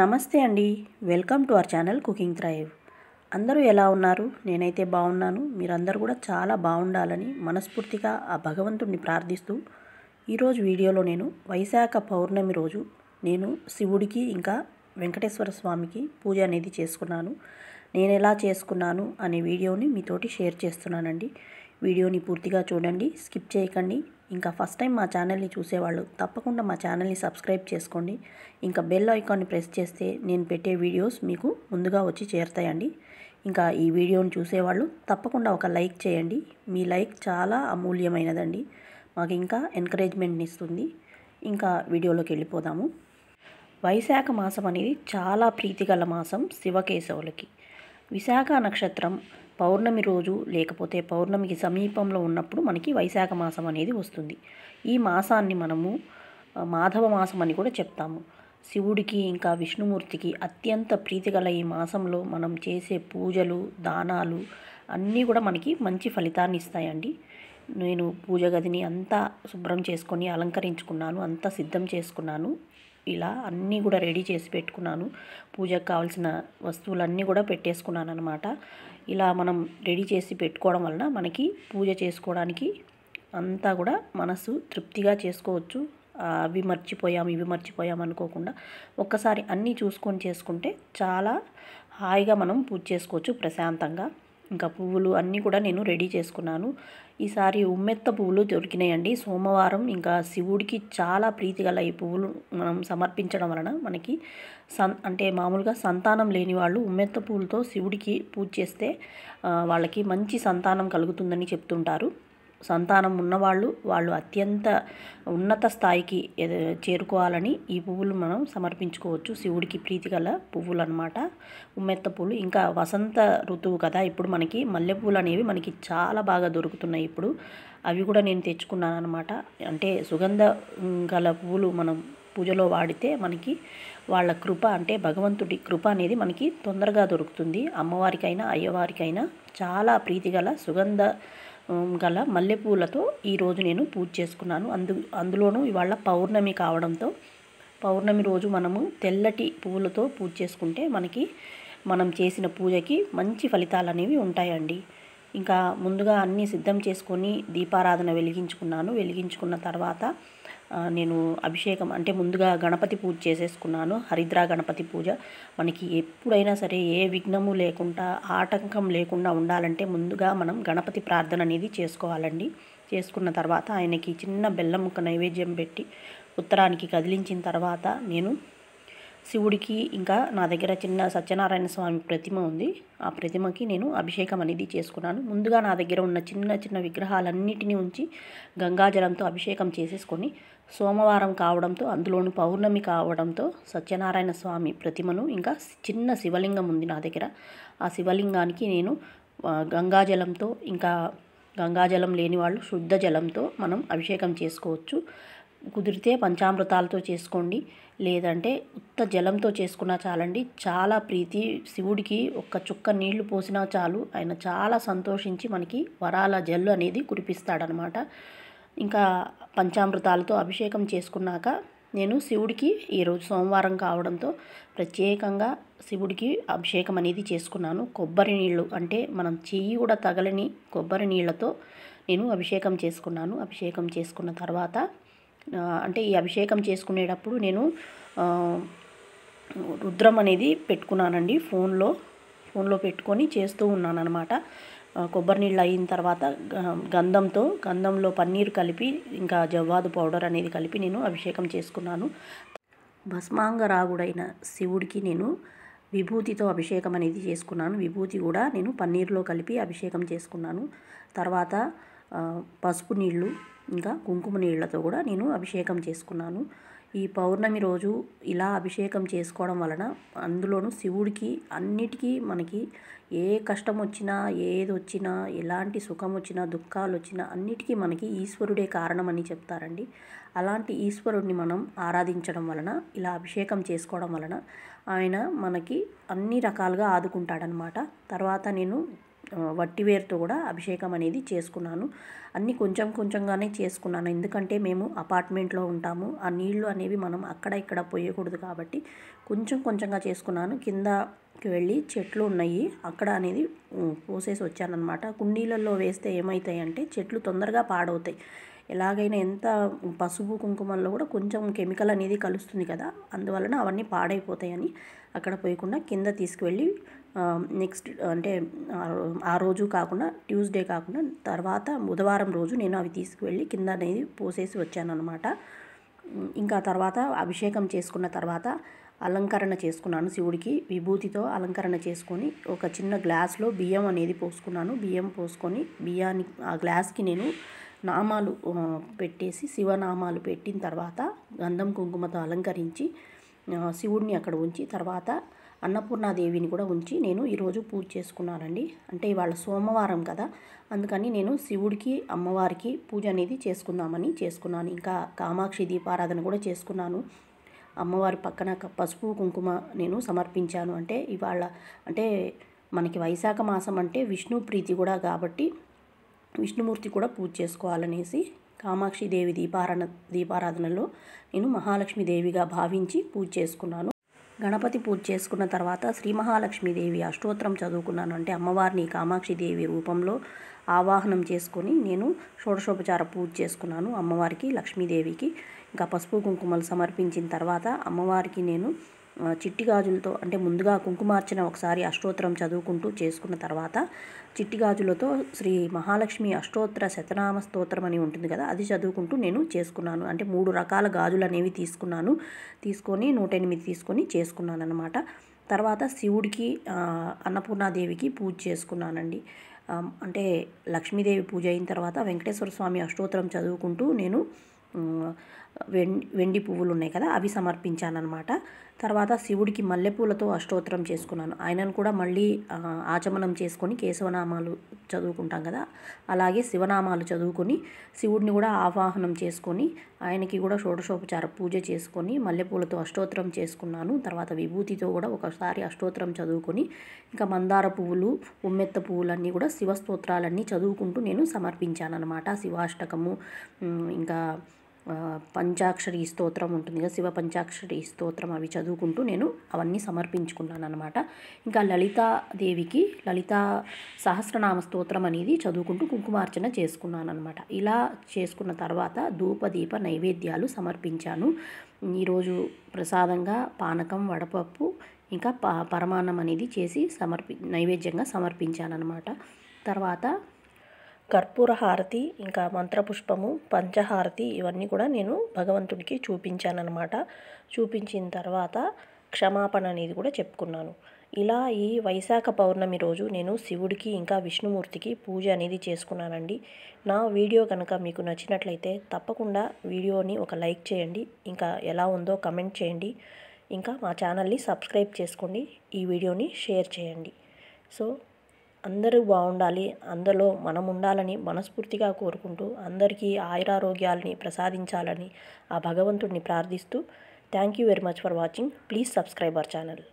నమస్తే అండి welcome to our channel cooking thrive అందరూ ఎలా ఉన్నారు నేనైతే బాగున్నాను మీరందరూ కూడా చాలా బాగుండాలని మనస్ఫూర్తిగా ఆ భగవంతుడిని ప్రార్థిస్తూ ఈరోజు వీడియోలో నేను వైశాఖ పౌర్ణమి రోజు నేను శివుడికి ఇంకా వెంకటేశ్వర స్వామికి పూజ అనేది చేసుకున్నాను నేను ఎలా చేసుకున్నాను అనే వీడియోని మీతోటి షేర్ చేస్తున్నానండి వీడియోని పూర్తిగా చూడండి స్కిప్ చేయకండి ఇంకా ఫస్ట్ టైం మా ఛానల్ని చూసేవాళ్ళు తప్పకుండా మా ఛానల్ని సబ్స్క్రైబ్ చేసుకోండి ఇంకా బెల్ ఐకాన్ని ప్రెస్ చేస్తే నేను పెట్టే వీడియోస్ మీకు ముందుగా వచ్చి చేరుతాయండి ఇంకా ఈ వీడియోని చూసేవాళ్ళు తప్పకుండా ఒక లైక్ చేయండి మీ లైక్ చాలా అమూల్యమైనదండి మాకు ఇంకా ఎంకరేజ్మెంట్ని ఇస్తుంది ఇంకా వీడియోలోకి వెళ్ళిపోదాము వైశాఖ మాసం అనేది చాలా ప్రీతిగల మాసం శివకేశవులకి విశాఖ నక్షత్రం పౌర్ణమి రోజు లేకపోతే పౌర్ణమికి సమీపంలో ఉన్నప్పుడు మనకి వైశాఖ మాసం అనేది వస్తుంది ఈ మాసాన్ని మనము మాధవ మాసం అని కూడా చెప్తాము శివుడికి ఇంకా విష్ణుమూర్తికి అత్యంత ప్రీతిగల ఈ మాసంలో మనం చేసే పూజలు దానాలు అన్నీ కూడా మనకి మంచి ఫలితాన్ని ఇస్తాయండి నేను పూజ గదిని అంతా శుభ్రం చేసుకొని అలంకరించుకున్నాను అంతా సిద్ధం చేసుకున్నాను ఇలా అన్నీ కూడా రెడీ చేసి పెట్టుకున్నాను పూజకు కావాల్సిన వస్తువులన్నీ కూడా పెట్టేసుకున్నాను అనమాట ఇలా మనం రెడీ చేసి పెట్టుకోవడం వలన మనకి పూజ చేసుకోవడానికి అంతా కూడా మనసు తృప్తిగా చేసుకోవచ్చు అవి మర్చిపోయాం ఇవి మర్చిపోయాం అనుకోకుండా ఒక్కసారి అన్నీ చూసుకొని చేసుకుంటే చాలా హాయిగా మనం పూజ చేసుకోవచ్చు ప్రశాంతంగా ఇంకా పువ్వులు అన్నీ కూడా నేను రెడీ చేసుకున్నాను ఈసారి ఉమ్మెత్త పువ్వులు దొరికినాయండి సోమవారం ఇంకా శివుడికి చాలా ప్రీతిగల ఈ పువ్వులు మనం సమర్పించడం వలన మనకి సన్ అంటే మామూలుగా సంతానం లేని వాళ్ళు ఉమ్మెత్త పువ్వులతో శివుడికి పూజ చేస్తే వాళ్ళకి మంచి సంతానం కలుగుతుందని చెప్తుంటారు సంతానం ఉన్నవాళ్ళు వాళ్ళు అత్యంత ఉన్నత స్థాయికి చేరుకోవాలని ఈ పువ్వులు మనం సమర్పించుకోవచ్చు శివుడికి ప్రీతిగల పువ్వులు అనమాట ఉమ్మెత్త పూలు ఇంకా వసంత ఋతువు కదా ఇప్పుడు మనకి మల్లెపూలు అనేవి మనకి చాలా బాగా దొరుకుతున్నాయి ఇప్పుడు అవి కూడా నేను తెచ్చుకున్నాను అనమాట అంటే సుగంధ గల పువ్వులు మనం పూజలో వాడితే మనకి వాళ్ళ కృప అంటే భగవంతుడి కృప అనేది మనకి తొందరగా దొరుకుతుంది అమ్మవారికైనా అయ్యవారికైనా చాలా ప్రీతిగల సుగంధ గల మల్లెపూలతో ఈరోజు నేను పూజ చేసుకున్నాను అందు అందులోనూ ఇవాళ పౌర్ణమి కావడంతో పౌర్ణమి రోజు మనము తెల్లటి పువ్వులతో పూజ చేసుకుంటే మనకి మనం చేసిన పూజకి మంచి ఫలితాలు అనేవి ఉంటాయండి ఇంకా ముందుగా అన్నీ సిద్ధం చేసుకొని దీపారాధన వెలిగించుకున్నాను వెలిగించుకున్న తర్వాత నేను అభిషేకం అంటే ముందుగా గణపతి పూజ చేసేసుకున్నాను హరిద్రా గణపతి పూజ మనకి ఎప్పుడైనా సరే ఏ విఘ్నము లేకుండా ఆటంకం లేకుండా ఉండాలంటే ముందుగా మనం గణపతి ప్రార్థన అనేది చేసుకోవాలండి చేసుకున్న తర్వాత ఆయనకి చిన్న బెల్లం ముక్క నైవేద్యం పెట్టి ఉత్తరానికి కదిలించిన తర్వాత నేను శివుడికి ఇంకా నా దగ్గర చిన్న సత్యనారాయణ స్వామి ప్రతిమ ఉంది ఆ ప్రతిమకి నేను అభిషేకం అనేది చేసుకున్నాను ముందుగా నా దగ్గర ఉన్న చిన్న చిన్న విగ్రహాలన్నిటినీ ఉంచి గంగాజలంతో అభిషేకం చేసేసుకొని సోమవారం కావడంతో అందులోను పౌర్ణమి కావడంతో సత్యనారాయణ స్వామి ప్రతిమను ఇంకా చిన్న శివలింగం ఉంది నా దగ్గర ఆ శివలింగానికి నేను గంగాజలంతో ఇంకా గంగాజలం లేని వాళ్ళు శుద్ధ జలంతో మనం అభిషేకం చేసుకోవచ్చు కుదిరితే పంచామృతాలతో చేసుకోండి లేదంటే ఉత్త జలంతో చేసుకున్నా చాలండి చాలా ప్రీతి శివుడికి ఒక్క చుక్క నీళ్లు పోసినా చాలు ఆయన చాలా సంతోషించి మనకి వరాల జల్లు అనేది కురిపిస్తాడనమాట ఇంకా పంచామృతాలతో అభిషేకం చేసుకున్నాక నేను శివుడికి ఈరోజు సోమవారం కావడంతో ప్రత్యేకంగా శివుడికి అభిషేకం అనేది చేసుకున్నాను కొబ్బరి నీళ్ళు అంటే మనం చెయ్యి కూడా తగలని కొబ్బరి నీళ్ళతో నేను అభిషేకం చేసుకున్నాను అభిషేకం చేసుకున్న తర్వాత అంటే ఈ అభిషేకం చేసుకునేటప్పుడు నేను రుద్రం అనేది పెట్టుకున్నానండి ఫోన్లో ఫోన్లో పెట్టుకొని చేస్తూ ఉన్నాను అనమాట కొబ్బరి నీళ్ళు అయిన తర్వాత గంధంతో గంధంలో పన్నీరు కలిపి ఇంకా జవ్వాదు పౌడర్ అనేది కలిపి నేను అభిషేకం చేసుకున్నాను భస్మాంగరాగుడైన శివుడికి నేను విభూతితో అభిషేకం అనేది చేసుకున్నాను విభూతి కూడా నేను పన్నీరులో కలిపి అభిషేకం చేసుకున్నాను తర్వాత పసుపు నీళ్ళు ఇంకా కుంకుమ నీళ్లతో కూడా నేను అభిషేకం చేసుకున్నాను ఈ పౌర్ణమి రోజు ఇలా అభిషేకం చేసుకోవడం వలన అందులోనూ శివుడికి అన్నిటికీ మనకి ఏ కష్టం వచ్చినా ఏది వచ్చినా ఎలాంటి సుఖం వచ్చినా దుఃఖాలు వచ్చినా అన్నిటికీ మనకి ఈశ్వరుడే కారణమని చెప్తారండి అలాంటి ఈశ్వరుడిని మనం ఆరాధించడం వలన ఇలా అభిషేకం చేసుకోవడం వలన ఆయన మనకి అన్ని రకాలుగా ఆదుకుంటాడనమాట తర్వాత నేను వట్టివేర్తో కూడా అభిషేకం అనేది చేసుకున్నాను అన్నీ కొంచెం కొంచెంగానే చేసుకున్నాను ఎందుకంటే మేము అపార్ట్మెంట్లో ఉంటాము ఆ నీళ్లు అనేవి మనం అక్కడ ఇక్కడ పోయకూడదు కాబట్టి కొంచెం కొంచెంగా చేసుకున్నాను కిందకి వెళ్ళి చెట్లు ఉన్నాయి అక్కడ అనేది పోసేసి వచ్చానమాట కుండీలలో వేస్తే ఏమవుతాయి అంటే చెట్లు తొందరగా పాడవుతాయి ఎలాగైనా ఎంత పసుపు కుంకుమల్లో కూడా కొంచెం కెమికల్ అనేది కలుస్తుంది కదా అందువలన అవన్నీ పాడైపోతాయని అక్కడ పోయకుండా కింద తీసుకువెళ్ళి నెక్స్ట్ అంటే ఆ రోజు కాకుండా ట్యూస్డే కాకుండా తర్వాత బుధవారం రోజు నేను అవి తీసుకువెళ్ళి కింద అనేది పోసేసి వచ్చాను అనమాట ఇంకా తర్వాత అభిషేకం చేసుకున్న తర్వాత అలంకరణ చేసుకున్నాను శివుడికి విభూతితో అలంకరణ చేసుకొని ఒక చిన్న గ్లాస్లో బియ్యం అనేది పోసుకున్నాను బియ్యం పోసుకొని బియ్యాన్ని ఆ గ్లాస్కి నేను నామాలు పెట్టేసి శివనామాలు పెట్టిన తర్వాత గంధం కుంకుమతో అలంకరించి శివుడిని అక్కడ ఉంచి తర్వాత అన్నపూర్ణాదేవిని కూడా ఉంచి నేను ఈరోజు పూజ చేసుకున్నానండి అంటే ఇవాళ సోమవారం కదా అందుకని నేను శివుడికి అమ్మవారికి పూజ అనేది చేసుకుందామని చేసుకున్నాను ఇంకా కామాక్షి దీపారాధన కూడా చేసుకున్నాను అమ్మవారి పక్కన పసుపు కుంకుమ నేను సమర్పించాను అంటే ఇవాళ అంటే మనకి వైశాఖ మాసం అంటే విష్ణు ప్రీతి కూడా కాబట్టి విష్ణుమూర్తి కూడా పూజ చేసుకోవాలనేసి కామాక్షి దేవి దీపారాధన దీపారాధనలో నేను మహాలక్ష్మి దేవిగా భావించి పూజ చేసుకున్నాను గణపతి పూజ చేసుకున్న తర్వాత శ్రీ మహాలక్ష్మీదేవి అష్టోత్తరం చదువుకున్నాను అంటే అమ్మవారిని కామాక్షిదేవి రూపంలో ఆవాహనం చేసుకొని నేను షోడశోపచార పూజ చేసుకున్నాను అమ్మవారికి లక్ష్మీదేవికి ఇంకా పసుపు కుంకుమలు సమర్పించిన తర్వాత అమ్మవారికి నేను చిట్టి గాజులతో అంటే ముందుగా కుంకుమార్చన ఒకసారి అష్టోత్తరం చదువుకుంటూ చేసుకున్న తర్వాత చిట్టి గాజులతో శ్రీ మహాలక్ష్మి అష్టోత్తర శతనామ స్తోత్రం అని ఉంటుంది కదా అది చదువుకుంటూ నేను చేసుకున్నాను అంటే మూడు రకాల గాజులు అనేవి తీసుకున్నాను తీసుకొని నూట ఎనిమిది తీసుకొని చేసుకున్నాను అనమాట తర్వాత శివుడికి అన్నపూర్ణాదేవికి పూజ చేసుకున్నానండి అంటే లక్ష్మీదేవి పూజ అయిన తర్వాత వెంకటేశ్వర స్వామి అష్టోత్తరం చదువుకుంటూ నేను వెండి పువ్వులు ఉన్నాయి కదా అవి సమర్పించాను అనమాట తర్వాత శివుడికి మల్లెపూలతో అష్టోత్తరం చేసుకున్నాను ఆయనను కూడా మళ్ళీ ఆచమనం చేసుకొని కేశవనామాలు చదువుకుంటాం కదా అలాగే శివనామాలు చదువుకొని శివుడిని కూడా ఆవాహనం చేసుకొని ఆయనకి కూడా షోడశోపచార పూజ చేసుకొని మల్లెపూలతో అష్టోత్తరం చేసుకున్నాను తర్వాత విభూతితో కూడా ఒకసారి అష్టోత్తరం చదువుకొని ఇంకా మందార పువ్వులు ఉమ్మెత్త పువ్వులన్నీ కూడా శివస్తోత్రాలన్నీ చదువుకుంటూ నేను సమర్పించాను అనమాట శివాష్టకము ఇంకా పంచాక్షరి స్తోత్రం ఉంటుంది కదా శివ పంచాక్షరి స్తోత్రం అవి చదువుకుంటూ నేను అవన్నీ సమర్పించుకున్నాను అనమాట ఇంకా లలితాదేవికి లలిత సహస్రనామ స్తోత్రం అనేది చదువుకుంటూ కుంకుమార్చన చేసుకున్నాను అనమాట ఇలా చేసుకున్న తర్వాత ధూపదీప నైవేద్యాలు సమర్పించాను ఈరోజు ప్రసాదంగా పానకం వడపప్పు ఇంకా పరమాన్నం అనేది చేసి సమర్పి నైవేద్యంగా సమర్పించాను అనమాట తర్వాత కర్పూర హారతి ఇంకా మంత్రపుష్పము పంచహారతి ఇవన్నీ కూడా నేను భగవంతుడికి చూపించానన్నమాట చూపించిన తర్వాత క్షమాపణ అనేది కూడా చెప్పుకున్నాను ఇలా ఈ వైశాఖ పౌర్ణమి రోజు నేను శివుడికి ఇంకా విష్ణుమూర్తికి పూజ అనేది చేసుకున్నానండి నా వీడియో కనుక మీకు నచ్చినట్లయితే తప్పకుండా వీడియోని ఒక లైక్ చేయండి ఇంకా ఎలా ఉందో కమెంట్ చేయండి ఇంకా మా ఛానల్ని సబ్స్క్రైబ్ చేసుకోండి ఈ వీడియోని షేర్ చేయండి సో అందరూ బాగుండాలి అందులో మనం ఉండాలని మనస్ఫూర్తిగా కోరుకుంటూ అందరికీ ఆయురారోగ్యాలని ప్రసాదించాలని ఆ భగవంతుడిని ప్రార్థిస్తూ thank you very much for watching please subscribe our channel